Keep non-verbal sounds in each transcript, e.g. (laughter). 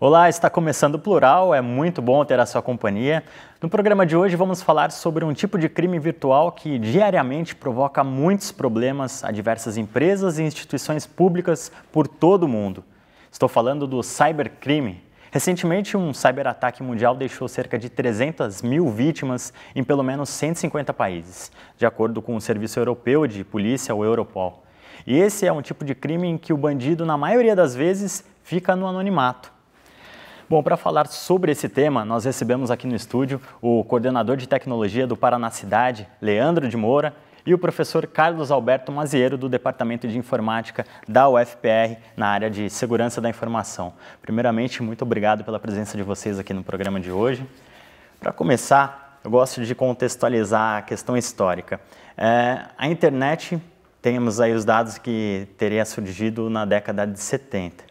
Olá, está começando o Plural, é muito bom ter a sua companhia. No programa de hoje vamos falar sobre um tipo de crime virtual que diariamente provoca muitos problemas a diversas empresas e instituições públicas por todo o mundo. Estou falando do cybercrime. Recentemente, um cyberataque mundial deixou cerca de 300 mil vítimas em pelo menos 150 países, de acordo com o Serviço Europeu de Polícia, o Europol. E esse é um tipo de crime em que o bandido, na maioria das vezes, fica no anonimato Bom, para falar sobre esse tema, nós recebemos aqui no estúdio o coordenador de tecnologia do Paraná Cidade, Leandro de Moura, e o professor Carlos Alberto Mazieiro, do Departamento de Informática da UFPR, na área de Segurança da Informação. Primeiramente, muito obrigado pela presença de vocês aqui no programa de hoje. Para começar, eu gosto de contextualizar a questão histórica. É, a internet, temos aí os dados que teria surgido na década de 70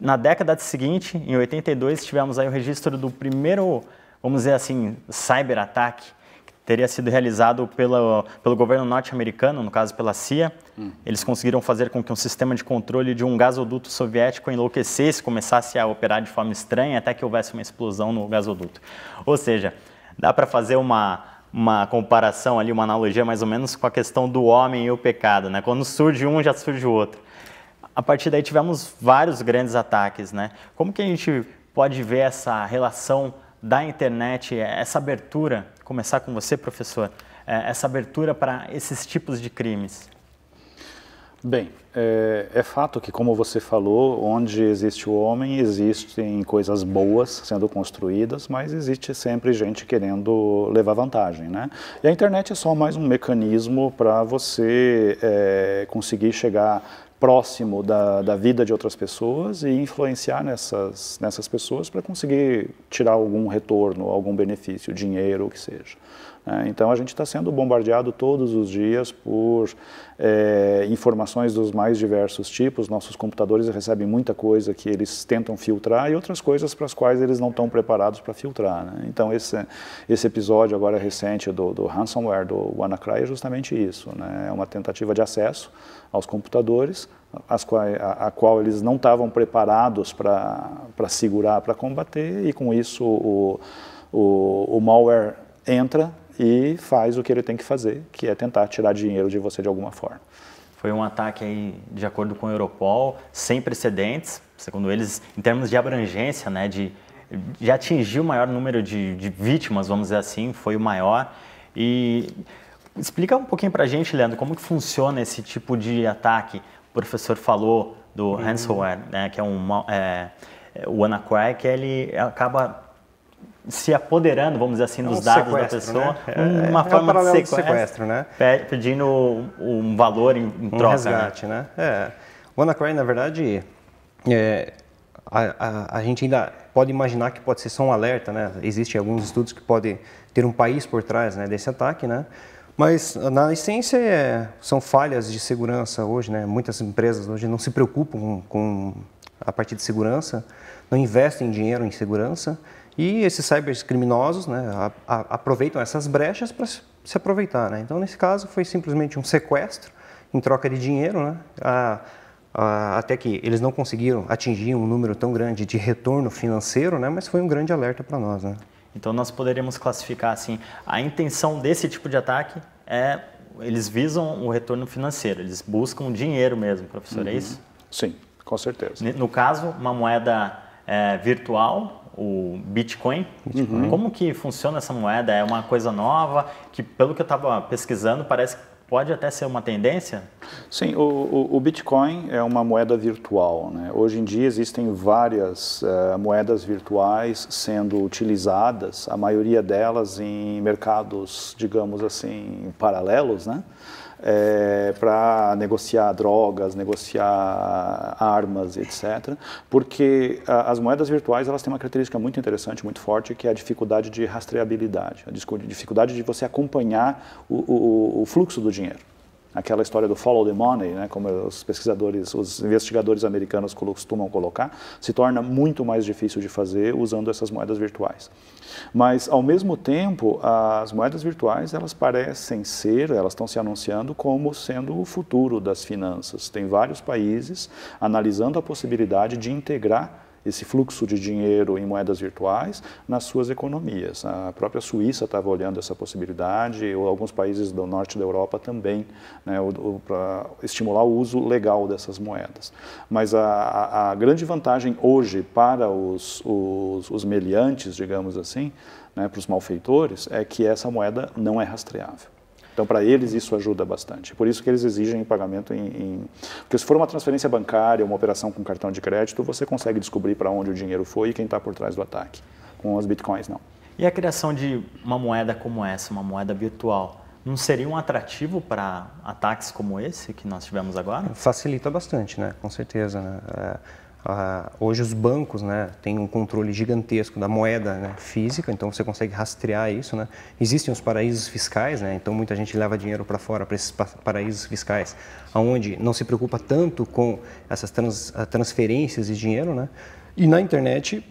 na década seguinte, em 82, tivemos aí o registro do primeiro, vamos dizer assim, cyber-ataque, que teria sido realizado pelo pelo governo norte-americano, no caso pela CIA. Hum. Eles conseguiram fazer com que um sistema de controle de um gasoduto soviético enlouquecesse, começasse a operar de forma estranha, até que houvesse uma explosão no gasoduto. Ou seja, dá para fazer uma, uma comparação ali, uma analogia mais ou menos com a questão do homem e o pecado, né? Quando surge um, já surge o outro a partir daí tivemos vários grandes ataques, né? Como que a gente pode ver essa relação da internet, essa abertura, começar com você, professor, é, essa abertura para esses tipos de crimes? Bem, é, é, fato que, como você falou, onde existe o homem, existem coisas boas sendo construídas, mas existe sempre gente querendo levar vantagem, né? E a internet é só mais um mecanismo para você é, conseguir chegar próximo da, da vida de outras pessoas e influenciar nessas, nessas pessoas para conseguir tirar algum retorno, algum benefício, dinheiro, o que seja. Né? Então a gente está sendo bombardeado todos os dias por é, informações dos mais diversos tipos. Nossos computadores recebem muita coisa que eles tentam filtrar e outras coisas para as quais eles não estão preparados para filtrar. Né? Então esse, esse episódio agora recente do, do ransomware, do WannaCry, é justamente isso. Né? É uma tentativa de acesso aos computadores quais, a, a, qual eles não estavam preparados para segurar, para combater e com isso o, o, o malware entra e faz o que ele tem que fazer, que é tentar tirar dinheiro de você de alguma forma. Foi um ataque aí, de acordo com a Europol, sem precedentes, segundo eles, em termos de abrangência, né, de, de atingir o maior número de, de vítimas, vamos dizer assim, foi o maior. E explica um pouquinho para a gente, Leandro, como que funciona esse tipo de ataque. O professor falou do uhum. ransomware, né, que é um é, é, o WannaCry, que ele acaba se apoderando, vamos dizer assim, é dos é um dados da pessoa, né? É, uma é, forma de, sequestro, sequestro, né? pedindo um valor em, um troca. Né? resgate, né? né? O WannaCry, na verdade, é, a, a, a, gente ainda pode imaginar que pode ser só um alerta, né? Existem alguns estudos que podem ter um país por trás né, desse ataque, né? Mas, na essência, é, são falhas de segurança hoje, né? Muitas empresas hoje não se preocupam com a parte de segurança, não investem dinheiro em segurança e esses cybercriminosos né, a, a, aproveitam essas brechas para se aproveitar. Né? Então, nesse caso, foi simplesmente um sequestro em troca de dinheiro, né? A, até que eles não conseguiram atingir um número tão grande de retorno financeiro, né? mas foi um grande alerta para nós. Né? Então nós poderíamos classificar assim, a intenção desse tipo de ataque é eles visam o retorno financeiro, eles buscam dinheiro mesmo, professor, é uhum. é isso? Sim, com certeza. No caso, uma moeda é, virtual o Bitcoin. Bitcoin. Como que funciona essa moeda? É uma coisa nova que, pelo que eu estava pesquisando, parece que pode até ser uma tendência? Sim, o, o, o, Bitcoin é uma moeda virtual. Né? Hoje em dia existem várias uh, moedas virtuais sendo utilizadas, a maioria delas em mercados, digamos assim, paralelos, né? é, para negociar drogas, negociar armas, etc. Porque a, as moedas virtuais elas têm uma característica muito interessante, muito forte, que é a dificuldade de rastreabilidade, a dificuldade de você acompanhar o, o, o fluxo do dinheiro aquela história do follow the money, né, como os pesquisadores, os investigadores americanos costumam colocar, se torna muito mais difícil de fazer usando essas moedas virtuais. Mas, ao mesmo tempo, as moedas virtuais, elas parecem ser, elas estão se anunciando como sendo o futuro das finanças. Tem vários países analisando a possibilidade de integrar esse fluxo de dinheiro em moedas virtuais nas suas economias. A própria Suíça estava olhando essa possibilidade, ou alguns países do norte da Europa também, né, para estimular o uso legal dessas moedas. Mas a, a grande vantagem hoje para os, os, os meliantes, digamos assim, né, para os malfeitores, é que essa moeda não é rastreável. Então, para eles, isso ajuda bastante. Por isso que eles exigem pagamento em, em, Porque se for uma transferência bancária, uma operação com cartão de crédito, você consegue descobrir para onde o dinheiro foi e quem está por trás do ataque. Com os bitcoins, não. E a criação de uma moeda como essa, uma moeda virtual, não seria um atrativo para ataques como esse que nós tivemos agora? Facilita bastante, né? Com certeza. Né? É ah, hoje os bancos né, têm um controle gigantesco da moeda né, física, então você consegue rastrear isso. Né? Existem os paraísos fiscais, né, então muita gente leva dinheiro para fora para esses paraísos fiscais, aonde não se preocupa tanto com essas trans, ah, transferências de dinheiro. Né? E na internet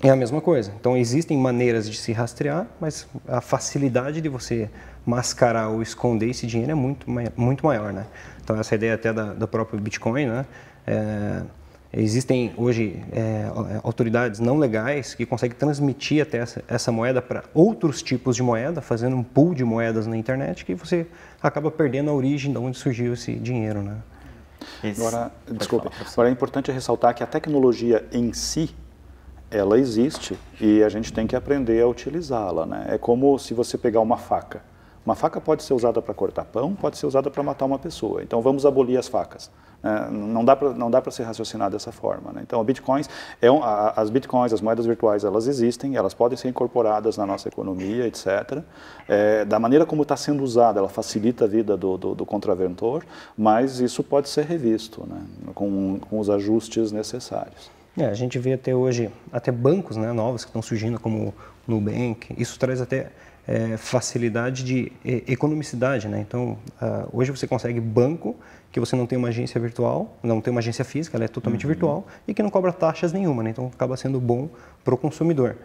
é a mesma coisa. Então existem maneiras de se rastrear, mas a facilidade de você mascarar ou esconder esse dinheiro é muito, muito maior. Né? Então essa ideia até da, do próprio Bitcoin, né? É Existem hoje é, autoridades não legais que conseguem transmitir até essa, essa moeda para outros tipos de moeda, fazendo um pool de moedas na internet, que você acaba perdendo a origem de onde surgiu esse dinheiro. Né? Esse... Agora, desculpe, agora é importante ressaltar que a tecnologia em si, ela existe e a gente tem que aprender a utilizá-la. Né? É como se você pegar uma faca uma faca pode ser usada para cortar pão, pode ser usada para matar uma pessoa. Então vamos abolir as facas. É, não dá para não dá para ser raciocinado dessa forma. Né? Então, bitcoins é um, a, as bitcoins, as moedas virtuais, elas existem, elas podem ser incorporadas na nossa economia, etc. É, da maneira como está sendo usada, ela facilita a vida do, do, do contraventor, mas isso pode ser revisto né? com, com os ajustes necessários. É, a gente vê até hoje até bancos né, novos que estão surgindo como o Nubank. Isso traz até é, facilidade de economicidade, né? Então, uh, hoje você consegue banco que você não tem uma agência virtual, não tem uma agência física, ela é totalmente uhum. virtual e que não cobra taxas nenhuma, né? Então, acaba sendo bom para o consumidor.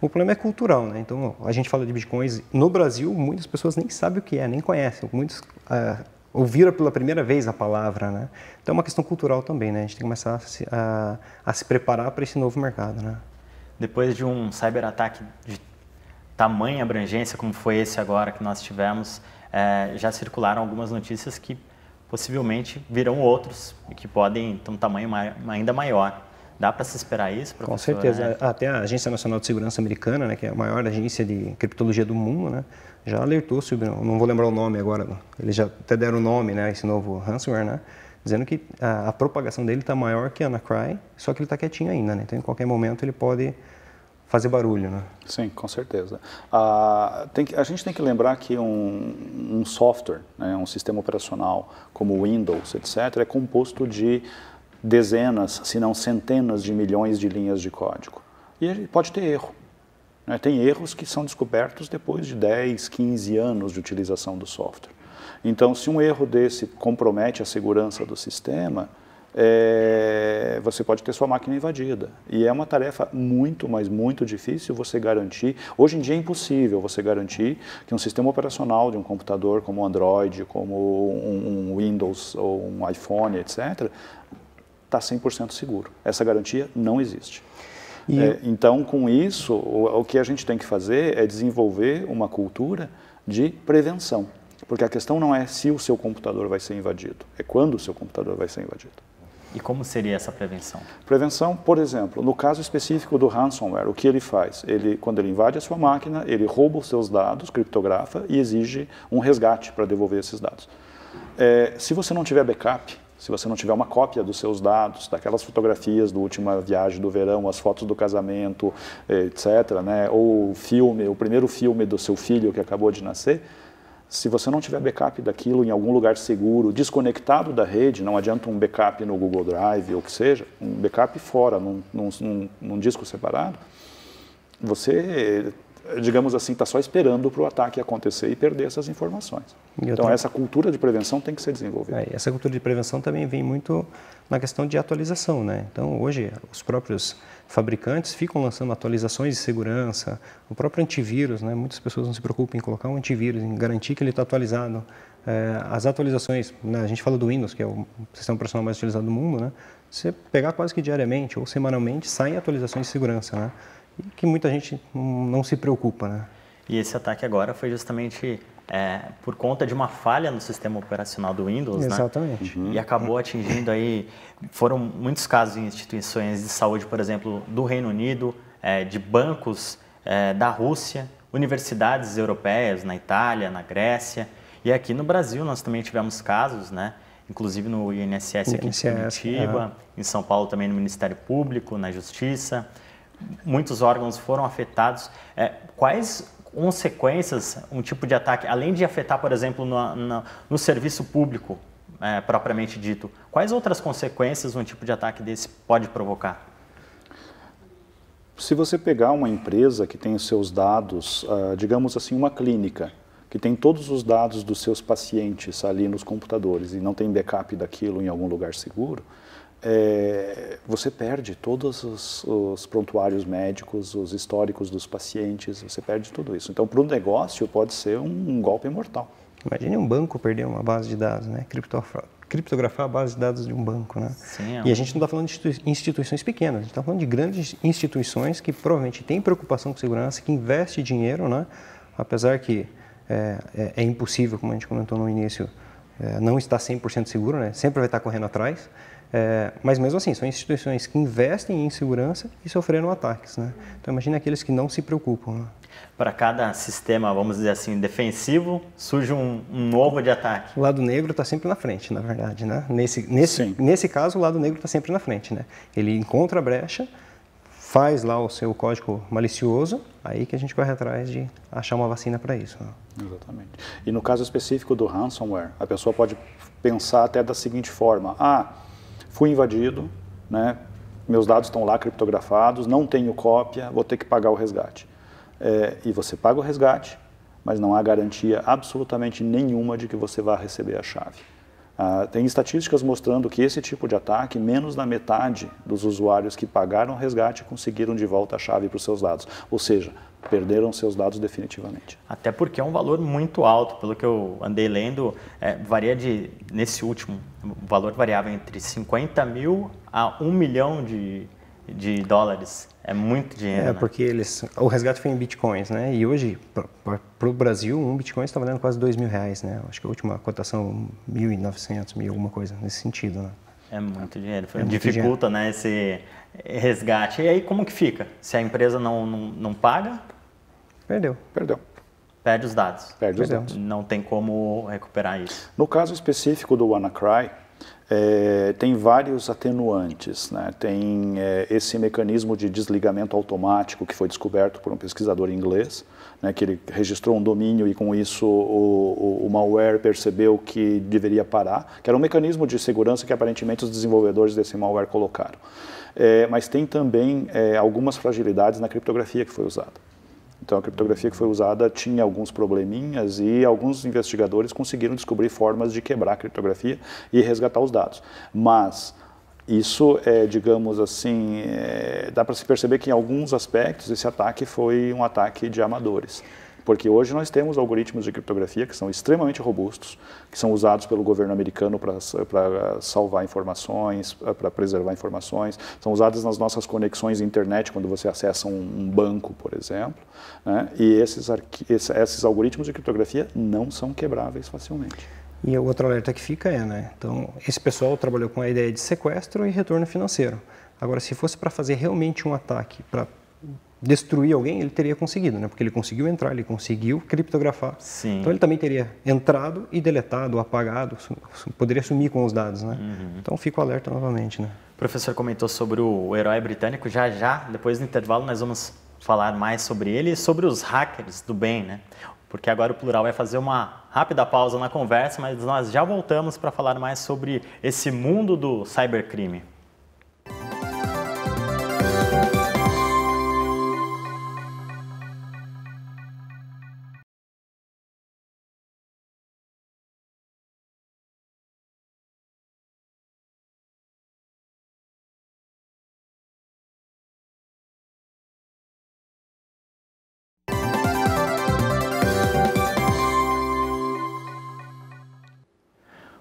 O problema é cultural, né? Então, a gente fala de bitcoins. No Brasil, muitas pessoas nem sabem o que é, nem conhecem. Muitos uh, ouviram pela primeira vez a palavra, né? Então, é uma questão cultural também, né? A gente tem que começar a se, a se preparar para esse novo mercado, né? Depois de um cyberataque de tamanha abrangência como foi esse agora que nós tivemos, é, já circularam algumas notícias que possivelmente virão outros e que podem ter um tamanho mai, ainda maior. Dá para se esperar isso, professor? Com certeza. Né? Até a Agência Nacional de Segurança Americana, né, que é a maior agência de criptologia do mundo, né, já alertou sobre, não vou lembrar o nome agora, eles já até deram o nome, né, esse novo ransomware, né, dizendo que a, a propagação dele está maior que a Anacry, só que ele está quietinho ainda, né, então em qualquer momento ele pode fazer barulho, né? Sim, com certeza. Ah, que, a gente tem que lembrar que um, um software, né, um sistema operacional como Windows, etc., é composto de dezenas, se não centenas de milhões de linhas de código. E pode ter erro. Né? Tem erros que são descobertos depois de 10, 15 anos de utilização do software. Então, se um erro desse compromete a segurança do sistema, é, você pode ter sua máquina invadida. E é uma tarefa muito, mas muito difícil você garantir. Hoje em dia é impossível você garantir que um sistema operacional de um computador como o Android, como um, um Windows ou um iPhone, etc., está 100% seguro. Essa garantia não existe. E... É, então, com isso, o, o que a gente tem que fazer é desenvolver uma cultura de prevenção. Porque a questão não é se o seu computador vai ser invadido, é quando o seu computador vai ser invadido. E como seria essa prevenção? Prevenção, por exemplo, no caso específico do ransomware, o que ele faz? Ele, quando ele invade a sua máquina, ele rouba os seus dados, criptografa e exige um resgate para devolver esses dados. É, se você não tiver backup, se você não tiver uma cópia dos seus dados, daquelas fotografias da última viagem do verão, as fotos do casamento, é, etc., né? ou o filme, o primeiro filme do seu filho que acabou de nascer, se você não tiver backup daquilo em algum lugar seguro, desconectado da rede, não adianta um backup no Google Drive ou o que seja, um backup fora, num, num, num disco separado, você digamos assim, está só esperando para o ataque acontecer e perder essas informações. Eu então, tenho... essa cultura de prevenção tem que ser desenvolvida. É, essa cultura de prevenção também vem muito na questão de atualização, né? Então, hoje, os próprios fabricantes ficam lançando atualizações de segurança, o próprio antivírus, né? Muitas pessoas não se preocupam em colocar um antivírus, em garantir que ele está atualizado. É, as atualizações, né? a gente fala do Windows, que é o sistema operacional mais utilizado do mundo, né? Você pegar quase que diariamente ou semanalmente, saem atualizações de segurança, né? que muita gente não se preocupa, né? E esse ataque agora foi justamente é, por conta de uma falha no sistema operacional do Windows, né? Exatamente. né? E acabou atingindo aí, foram muitos casos em instituições de saúde, por exemplo, do Reino Unido, é, de bancos é, da Rússia, universidades europeias na Itália, na Grécia. E aqui no Brasil nós também tivemos casos, né? Inclusive no INSS aqui INSS, em Curitiba, em São Paulo também no Ministério Público, na Justiça muitos órgãos foram afetados. É, quais consequências um tipo de ataque, além de afetar, por exemplo, no, no, no serviço público é, propriamente dito, quais outras consequências um tipo de ataque desse pode provocar? Se você pegar uma empresa que tem os seus dados, ah, digamos assim, uma clínica, que tem todos os dados dos seus pacientes ali nos computadores e não tem backup daquilo em algum lugar seguro, é, você perde todos os, os, prontuários médicos, os históricos dos pacientes, você perde tudo isso. Então, para o negócio, pode ser um, um, golpe mortal. Imagine um banco perder uma base de dados, né? Criptografar, a base de dados de um banco, né? Sim, é E a gente não está falando de instituições pequenas, a gente está falando de grandes instituições que provavelmente têm preocupação com segurança, que investe dinheiro, né? Apesar que é, é, é impossível, como a gente comentou no início, é, não está 100% seguro, né? Sempre vai estar correndo atrás. É, mas mesmo assim, são instituições que investem em segurança e sofreram ataques. Né? Então imagine aqueles que não se preocupam. Né? Para cada sistema, vamos dizer assim, defensivo, surge um, um novo de ataque. O lado negro está sempre na frente, na verdade. Né? Nesse, nesse, nesse caso, o lado negro está sempre na frente. Né? Ele encontra a brecha, faz lá o seu código malicioso, aí que a gente corre atrás de achar uma vacina para isso. Né? Exatamente. E no caso específico do ransomware, a pessoa pode pensar até da seguinte forma: ah, fui invadido, né? meus dados estão lá criptografados, não tenho cópia, vou ter que pagar o resgate. É, e você paga o resgate, mas não há garantia absolutamente nenhuma de que você vá receber a chave. Ah, tem estatísticas mostrando que esse tipo de ataque, menos da metade dos usuários que pagaram o resgate conseguiram de volta a chave para os seus dados. Ou seja, perderam seus dados definitivamente. Até porque é um valor muito alto, pelo que eu andei lendo, é, varia de, nesse último, o valor variava entre 50 mil a 1 milhão de, de dólares. É muito dinheiro. É, né? porque eles, o resgate foi em bitcoins, né? E hoje, para o Brasil, um bitcoin está valendo quase 2 mil reais, né? Acho que a última cotação, 1.900, mil, alguma coisa nesse sentido, né? É muito dinheiro. É Dificulta, né, esse resgate. E aí como que fica? Se a empresa não, não, não paga? Perdeu. Perdeu. Perde os dados. Perde os dados. Não tem como recuperar isso. No caso específico do WannaCry, é, tem vários atenuantes. Né? Tem é, esse mecanismo de desligamento automático que foi descoberto por um pesquisador inglês, né? que ele registrou um domínio e com isso o, o, o, malware percebeu que deveria parar, que era um mecanismo de segurança que aparentemente os desenvolvedores desse malware colocaram. É, mas tem também é, algumas fragilidades na criptografia que foi usada. Então a criptografia que foi usada tinha alguns probleminhas e alguns investigadores conseguiram descobrir formas de quebrar a criptografia e resgatar os dados. Mas isso é, digamos assim, é, dá para se perceber que em alguns aspectos esse ataque foi um ataque de amadores. Porque hoje nós temos algoritmos de criptografia que são extremamente robustos, que são usados pelo governo americano para salvar informações, para preservar informações, são usados nas nossas conexões à internet, quando você acessa um, um banco, por exemplo. Né? E esses, esses algoritmos de criptografia não são quebráveis facilmente. E o outro alerta que fica é, né? Então, esse pessoal trabalhou com a ideia de sequestro e retorno financeiro. Agora, se fosse para fazer realmente um ataque, para destruir alguém, ele teria conseguido, né? Porque ele conseguiu entrar, ele conseguiu criptografar. Sim. Então ele também teria entrado e deletado, apagado, poderia sumir com os dados, né? Uhum. Então fico alerta novamente, né? O professor comentou sobre o herói britânico. Já já, depois do intervalo, nós vamos falar mais sobre ele e sobre os hackers do bem, né? Porque agora o plural vai fazer uma rápida pausa na conversa, mas nós já voltamos para falar mais sobre esse mundo do cybercrime.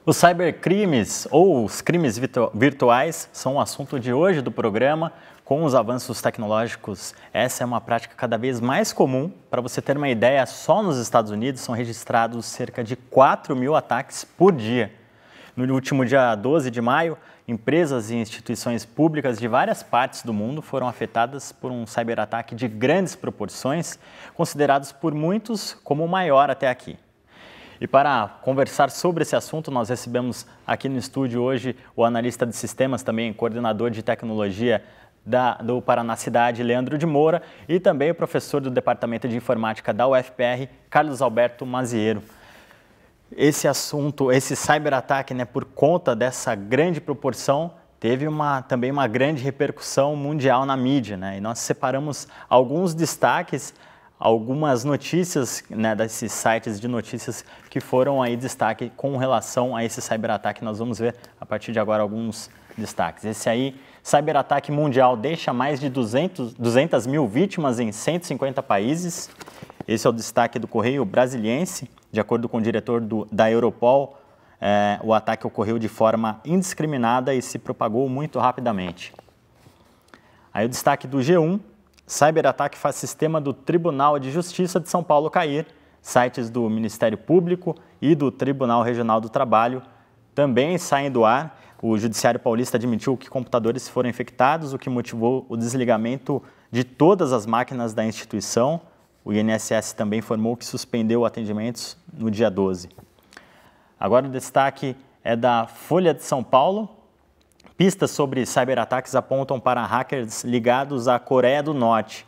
Os cybercrimes ou os crimes virtuais são o um assunto de hoje do programa. Com os avanços tecnológicos, essa é uma prática cada vez mais comum. Para você ter uma ideia, só nos Estados Unidos são registrados cerca de 4 mil ataques por dia. No último dia 12 de maio, empresas e instituições públicas de várias partes do mundo foram afetadas por um cyberataque de grandes proporções, considerados por muitos como o maior até aqui. E para conversar sobre esse assunto, nós recebemos aqui no estúdio hoje o analista de sistemas, também coordenador de tecnologia da, do Paraná Cidade, Leandro de Moura, e também o professor do Departamento de Informática da UFPR, Carlos Alberto Mazieiro. Esse assunto, esse cyberataque, né, por conta dessa grande proporção, teve uma, também uma grande repercussão mundial na mídia. Né? E nós separamos alguns destaques algumas notícias né, desses sites de notícias que foram aí destaque com relação a esse cyberataque. Nós vamos ver a partir de agora alguns destaques. Esse aí, cyberataque mundial deixa mais de 200, 200 mil vítimas em 150 países. Esse é o destaque do Correio Brasiliense. De acordo com o diretor do, da Europol, é, o ataque ocorreu de forma indiscriminada e se propagou muito rapidamente. Aí o destaque do G1, Cyberataque faz sistema do Tribunal de Justiça de São Paulo cair. Sites do Ministério Público e do Tribunal Regional do Trabalho também saem do ar. O Judiciário Paulista admitiu que computadores foram infectados, o que motivou o desligamento de todas as máquinas da instituição. O INSS também informou que suspendeu atendimentos no dia 12. Agora o destaque é da Folha de São Paulo, Pistas sobre cyberataques apontam para hackers ligados à Coreia do Norte.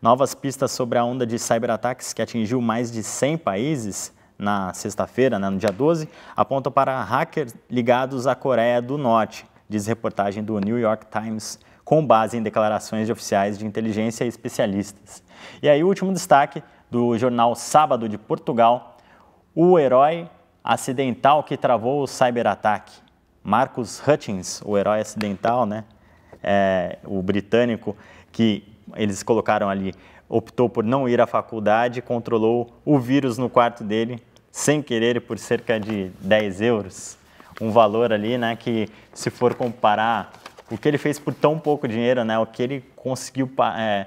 Novas pistas sobre a onda de cyberataques que atingiu mais de 100 países na sexta-feira, né, no dia 12, apontam para hackers ligados à Coreia do Norte, diz reportagem do New York Times, com base em declarações de oficiais de inteligência e especialistas. E aí, o último destaque do jornal Sábado de Portugal: o herói acidental que travou o cyberataque. Marcus Hutchins, o herói acidental, né? É, o britânico, que eles colocaram ali, optou por não ir à faculdade, controlou o vírus no quarto dele, sem querer, por cerca de 10 euros. Um valor ali, né, que se for comparar o que ele fez por tão pouco dinheiro, né, o que ele conseguiu é,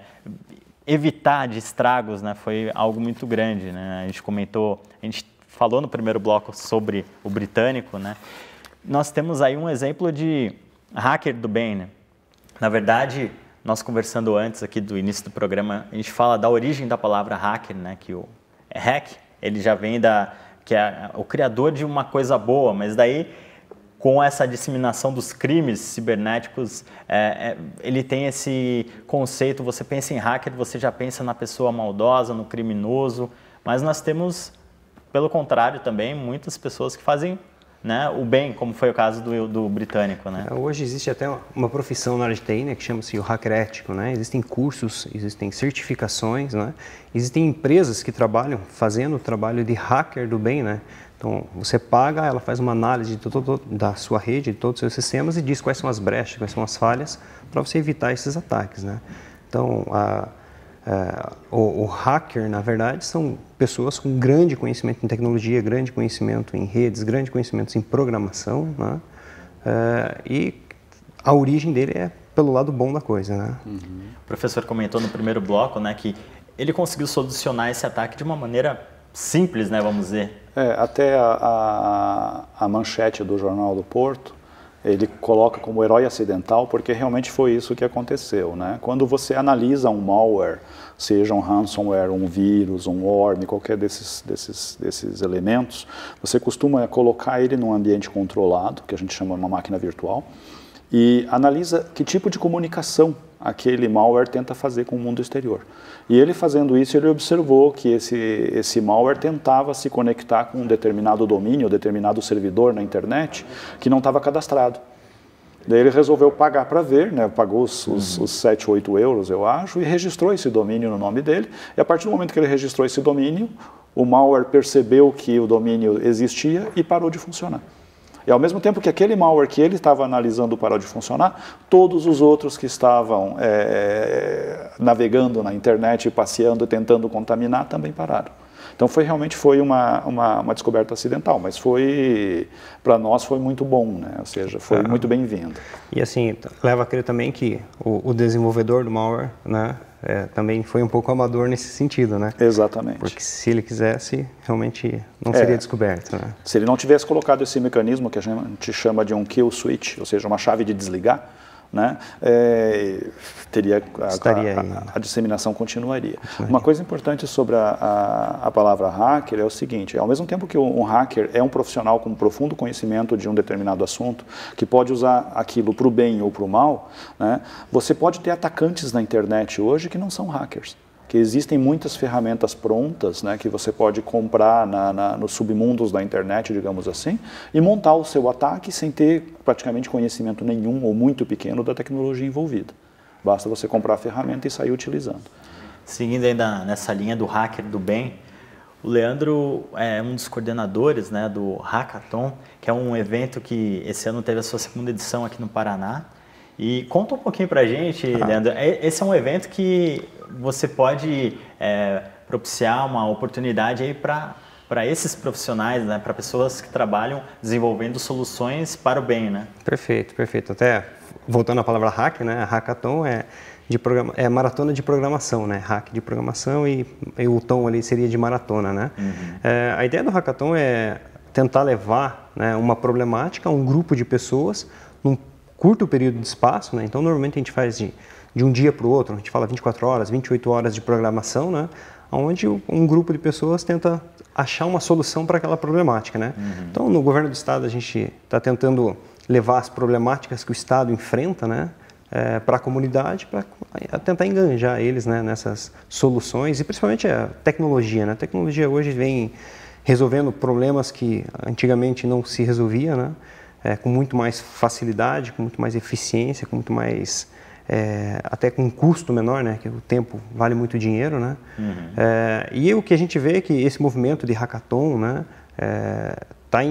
evitar de estragos, né, foi algo muito grande, né. A gente comentou, a gente falou no primeiro bloco sobre o britânico, né, nós temos aí um exemplo de hacker do bem. Né? Na verdade, nós conversando antes aqui do início do programa, a gente fala da origem da palavra hacker, né? que o hack ele já vem da que é o criador de uma coisa boa, mas daí com essa disseminação dos crimes cibernéticos, é, é, ele tem esse conceito, você pensa em hacker, você já pensa na pessoa maldosa, no criminoso, mas nós temos, pelo contrário também, muitas pessoas que fazem né, o bem, como foi o caso do, do britânico. Né? É, hoje existe até uma profissão na área de TI né, que chama-se o hacker ético. Né? Existem cursos, existem certificações, né? existem empresas que trabalham fazendo o trabalho de hacker do bem. Né? Então, você paga, ela faz uma análise todo, da sua rede, de todos os seus sistemas e diz quais são as brechas, quais são as falhas para você evitar esses ataques. Né? Então, a é, o, o, hacker, na verdade, são pessoas com grande conhecimento em tecnologia, grande conhecimento em redes, grande conhecimento em programação, né? uh, e a origem dele é pelo lado bom da coisa. Né? Uhum. O professor comentou no primeiro bloco né, que ele conseguiu solucionar esse ataque de uma maneira simples, né, vamos dizer. É, até a, a, a manchete do Jornal do Porto ele coloca como herói acidental porque realmente foi isso que aconteceu. Né? Quando você analisa um malware, seja um ransomware, um vírus, um worm, qualquer desses, desses, desses elementos, você costuma colocar ele num ambiente controlado, que a gente chama uma máquina virtual, e analisa que tipo de comunicação aquele malware tenta fazer com o mundo exterior. E ele fazendo isso, ele observou que esse, esse malware tentava se conectar com um determinado domínio, determinado servidor na internet que não estava cadastrado. Daí ele resolveu pagar para ver, né? pagou os, os, uhum. os 7, 8 euros, eu acho, e registrou esse domínio no nome dele. E a partir do momento que ele registrou esse domínio, o malware percebeu que o domínio existia e parou de funcionar. E ao mesmo tempo que aquele malware que ele estava analisando parou de funcionar, todos os outros que estavam é, navegando na internet, passeando, tentando contaminar, também pararam. Então foi realmente foi uma, uma, uma descoberta acidental, mas foi para nós foi muito bom, né? Ou seja, foi ah. muito bem-vindo. E assim leva a crer também que o, o desenvolvedor do malware, né, é, também foi um pouco amador nesse sentido, né? Exatamente. Porque se ele quisesse, realmente não é. seria descoberto, né? Se ele não tivesse colocado esse mecanismo que a gente chama de um kill switch, ou seja, uma chave de desligar né, é, teria a, a, né? a, disseminação continuaria. Uma coisa importante sobre a, a, palavra hacker é o seguinte: ao mesmo tempo que um hacker é um profissional com um profundo conhecimento de um determinado assunto, que pode usar aquilo para o bem ou para o mal, né, você pode ter atacantes na internet hoje que não são hackers que existem muitas ferramentas prontas né, que você pode comprar na, na, nos submundos da internet, digamos assim, e montar o seu ataque sem ter praticamente conhecimento nenhum ou muito pequeno da tecnologia envolvida. Basta você comprar a ferramenta e sair utilizando. Seguindo ainda nessa linha do hacker do bem, o Leandro é um dos coordenadores né, do Hackathon, que é um evento que esse ano teve a sua segunda edição aqui no Paraná. E conta um pouquinho para a gente, tá. Leandro. É, esse é um evento que você pode é, propiciar uma oportunidade aí para para esses profissionais, né, para pessoas que trabalham desenvolvendo soluções para o bem, né? Perfeito, perfeito. Até voltando à palavra hack, né? Hackathon é de programa, é maratona de programação, né? Hack de programação e, e o tom ali seria de maratona, né? Uhum. É, a ideia do hackathon é tentar levar né, uma problemática a um grupo de pessoas num curto período de espaço, né? então normalmente a gente faz de, de um dia para o outro, a gente fala 24 horas, 28 horas de programação, né? onde um grupo de pessoas tenta achar uma solução para aquela problemática. Né? Uhum. Então, no governo do Estado, a gente está tentando levar as problemáticas que o Estado enfrenta né? É, para a comunidade, para tentar enganjar eles né? nessas soluções e principalmente a tecnologia. Né? A tecnologia hoje vem resolvendo problemas que antigamente não se resolvia. Né? é, com muito mais facilidade, com muito mais eficiência, com muito mais é, até com um custo menor, né? Que o tempo vale muito dinheiro, né? Uhum. É, e o que a gente vê é que esse movimento de hackathon, né? Está é,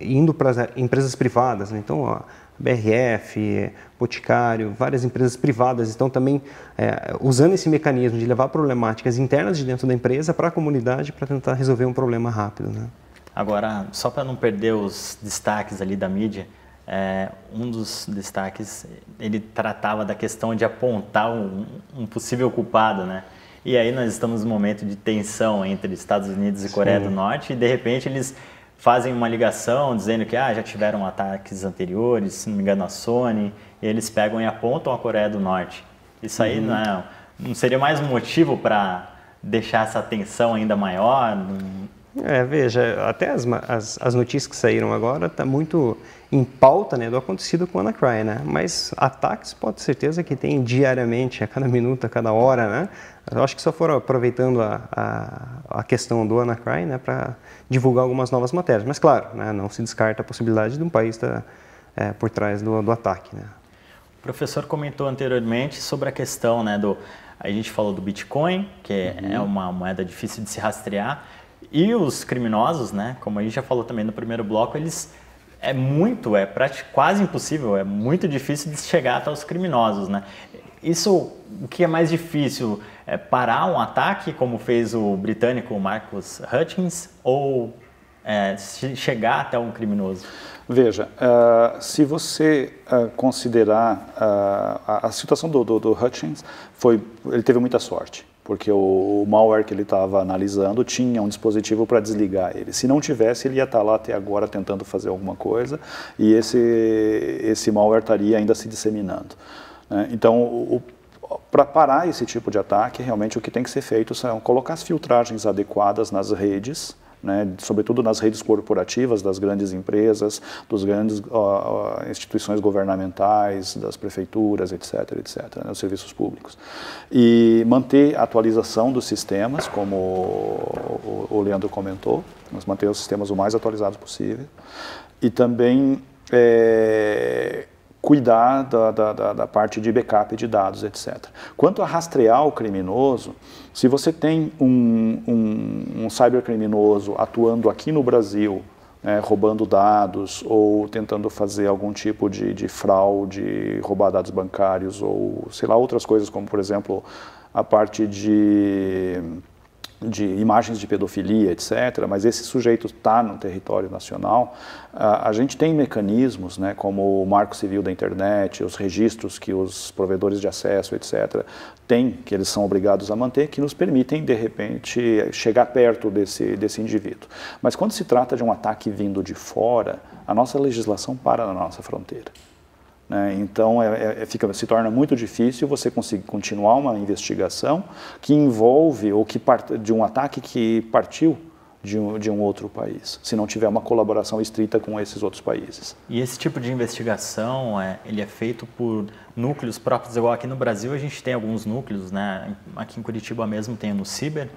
indo para as empresas privadas, né? Então, ó, BRF, Boticário, várias empresas privadas estão também é, usando esse mecanismo de levar problemáticas internas de dentro da empresa para a comunidade para tentar resolver um problema rápido. Né? Agora, só para não perder os destaques ali da mídia, é, um dos destaques ele tratava da questão de apontar um, um, possível culpado, né? E aí nós estamos num momento de tensão entre Estados Unidos e Coreia Sim. do Norte e de repente eles fazem uma ligação dizendo que ah, já tiveram ataques anteriores, se não me engano a Sony, e eles pegam e apontam a Coreia do Norte. Isso aí uhum. não, é, não seria mais um motivo para deixar essa tensão ainda maior? Não, é, veja, até as, as, as, notícias que saíram agora tá muito em pauta né, do acontecido com a Anacry, né? Mas ataques pode ter certeza que tem diariamente, a cada minuto, a cada hora, né? Eu acho que só foram aproveitando a, a, a questão do Anacry né, para divulgar algumas novas matérias. Mas claro, né, não se descarta a possibilidade de um país estar tá, é, por trás do, do ataque. Né? O professor comentou anteriormente sobre a questão né, do... A gente falou do Bitcoin, que é uhum. é uma moeda difícil de se rastrear, e os criminosos, né, como a gente já falou também no primeiro bloco, eles é muito, é quase impossível, é muito difícil de chegar até os criminosos, né? Isso, o que é mais difícil, é parar um ataque, como fez o britânico Marcus Hutchins, ou é, chegar até um criminoso? Veja, uh, se você uh, considerar uh, a, a, situação do, do, do Hutchins, foi, ele teve muita sorte porque o, malware que ele estava analisando tinha um dispositivo para desligar ele. Se não tivesse, ele ia estar tá lá até agora tentando fazer alguma coisa e esse, esse malware estaria ainda se disseminando. Né? Então, para parar esse tipo de ataque, realmente o que tem que ser feito são colocar as filtragens adequadas nas redes, né, sobretudo nas redes corporativas das grandes empresas, das grandes ó, instituições governamentais, das prefeituras, etc., etc., né, os serviços públicos. E manter a atualização dos sistemas, como o, o Leandro comentou, mas manter os sistemas o mais atualizados possível. E também é, cuidar da, da, da, parte de backup de dados, etc. Quanto a rastrear o criminoso, se você tem um, um, um cybercriminoso atuando aqui no Brasil, né, roubando dados ou tentando fazer algum tipo de, de, fraude, roubar dados bancários ou sei lá, outras coisas, como por exemplo a parte de de imagens de pedofilia, etc., mas esse sujeito está no território nacional, ah, a, gente tem mecanismos, né, como o Marco Civil da Internet, os registros que os provedores de acesso, etc., têm, que eles são obrigados a manter, que nos permitem, de repente, chegar perto desse, desse indivíduo. Mas quando se trata de um ataque vindo de fora, a nossa legislação para na nossa fronteira. Né? Então, é, é, é, fica, se torna muito difícil você conseguir continuar uma investigação que envolve ou que part, de um ataque que partiu de um, de um, outro país, se não tiver uma colaboração estrita com esses outros países. E esse tipo de investigação, é, ele é feito por núcleos próprios, igual aqui no Brasil a gente tem alguns núcleos, né? aqui em Curitiba mesmo tem o no Ciber,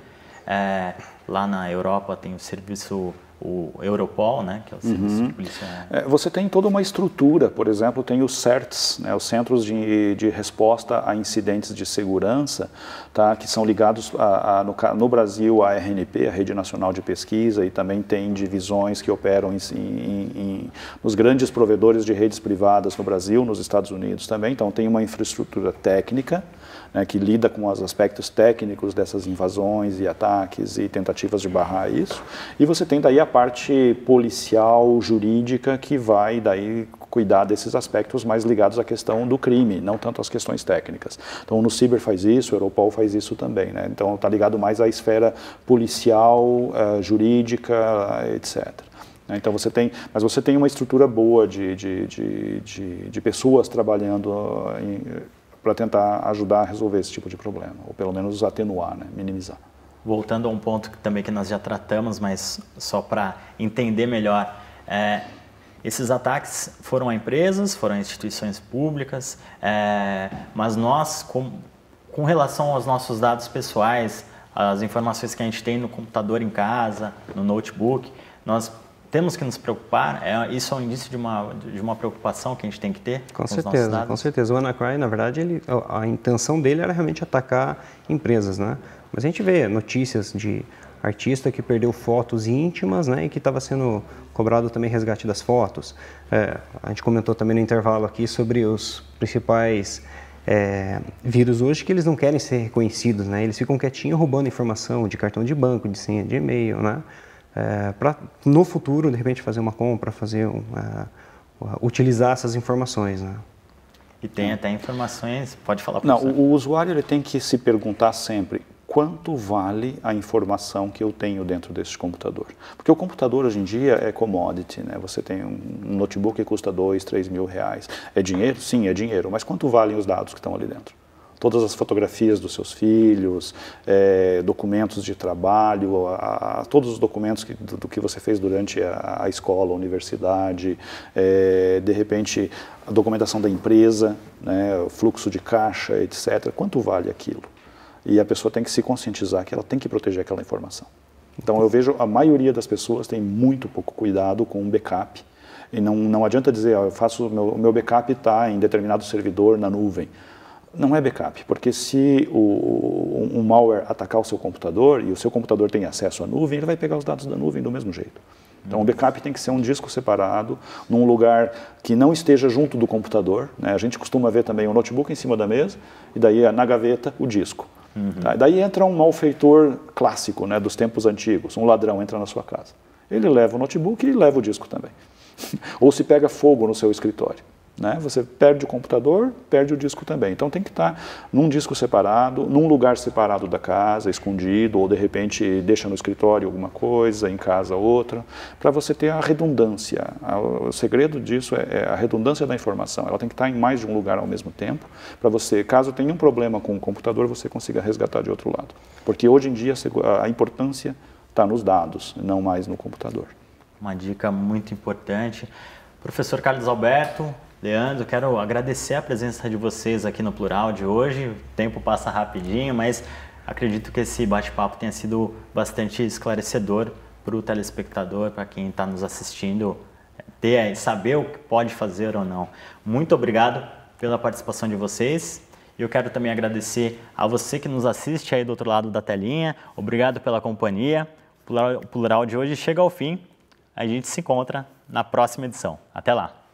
é, lá na Europa tem o Serviço o Europol, né, que é o Serviço uhum. de Polícia. É, você tem toda uma estrutura, por exemplo, tem os CERTs, né, os Centros de, de Resposta a Incidentes de Segurança, tá, que são ligados, a, a, no, no, Brasil, à RNP, a Rede Nacional de Pesquisa, e também tem divisões que operam em, em, em, nos grandes provedores de redes privadas no Brasil, nos Estados Unidos também. Então, tem uma infraestrutura técnica né, que lida com os aspectos técnicos dessas invasões e ataques e tentativas de barrar isso. E você tem daí a parte policial, jurídica, que vai daí cuidar desses aspectos mais ligados à questão do crime, não tanto às questões técnicas. Então, no Ciber faz isso, o Europol faz isso também. Né? Então, está ligado mais à esfera policial, uh, jurídica, eh, etc. Então você tem, mas você tem uma estrutura boa de, de, de, de, de pessoas trabalhando eh, para tentar ajudar a resolver esse tipo de problema, ou pelo menos atenuar, né? minimizar. Voltando a um ponto que, também que nós já tratamos, mas só para entender melhor, é, esses ataques foram a empresas, foram a instituições públicas, é, mas nós, com, com relação aos nossos dados pessoais, as informações que a gente tem no computador em casa, no notebook, nós temos que nos preocupar. É, isso é um indício de uma, de uma preocupação que a gente tem que ter. Com, com certeza, com certeza. O Anacry, na verdade, ele, a intenção dele era realmente atacar empresas, né? Mas a gente vê notícias de artista que perdeu fotos íntimas né, e que estava sendo cobrado também resgate das fotos. É, a gente comentou também no intervalo aqui sobre os principais é, vírus hoje que eles não querem ser reconhecidos, né? Eles ficam quietinhos roubando informação de cartão de banco, de senha de e-mail, né? é, para no futuro, de repente, fazer uma compra, fazer é, utilizar essas informações. Né? E tem até informações, pode falar para Não, você. o usuário ele tem que se perguntar sempre quanto vale a informação que eu tenho dentro desse computador. Porque o computador hoje em dia é commodity, né? Você tem um notebook que custa dois, três mil reais. É dinheiro? Sim, é dinheiro. Mas quanto valem os dados que estão ali dentro? todas as fotografias dos seus filhos, é, documentos de trabalho, a, a, todos os documentos que, do, do, que você fez durante a, a escola, a universidade, é, de repente a documentação da empresa, né, o fluxo de caixa, etc. Quanto vale aquilo? E a pessoa tem que se conscientizar que ela tem que proteger aquela informação. Então eu vejo a maioria das pessoas tem muito pouco cuidado com um backup. E não, não adianta dizer, ó, ah, eu faço o meu, meu backup está em determinado servidor na nuvem. Não é backup, porque se o, um malware atacar o seu computador e o seu computador tem acesso à nuvem, ele vai pegar os dados da nuvem do mesmo jeito. Então, o backup tem que ser um disco separado, num lugar que não esteja junto do computador. Né? A gente costuma ver também o um notebook em cima da mesa e daí na gaveta o disco. Uhum. Tá? Daí entra um malfeitor clássico né, dos tempos antigos, um ladrão entra na sua casa. Ele leva o notebook e leva o disco também. (laughs) Ou se pega fogo no seu escritório. Né? Você perde o computador, perde o disco também. Então tem que estar tá num disco separado, num lugar separado da casa, escondido, ou de repente deixa no escritório alguma coisa, em casa outra, para você ter a redundância. O segredo disso é, é a redundância da informação. Ela tem que estar tá em mais de um lugar ao mesmo tempo, para você, caso tenha um problema com o computador, você consiga resgatar de outro lado. Porque hoje em dia a importância está nos dados, não mais no computador. Uma dica muito importante. Professor Carlos Alberto, Leandro, quero agradecer a presença de vocês aqui no Plural de hoje. O tempo passa rapidinho, mas acredito que esse bate-papo tenha sido bastante esclarecedor para o telespectador, para quem está nos assistindo, ter, eh, saber o que pode fazer ou não. Muito obrigado pela participação de vocês. eu quero também agradecer a você que nos assiste aí do outro lado da telinha. Obrigado pela companhia. O Plural de hoje chega ao fim. A gente se encontra na próxima edição. Até lá!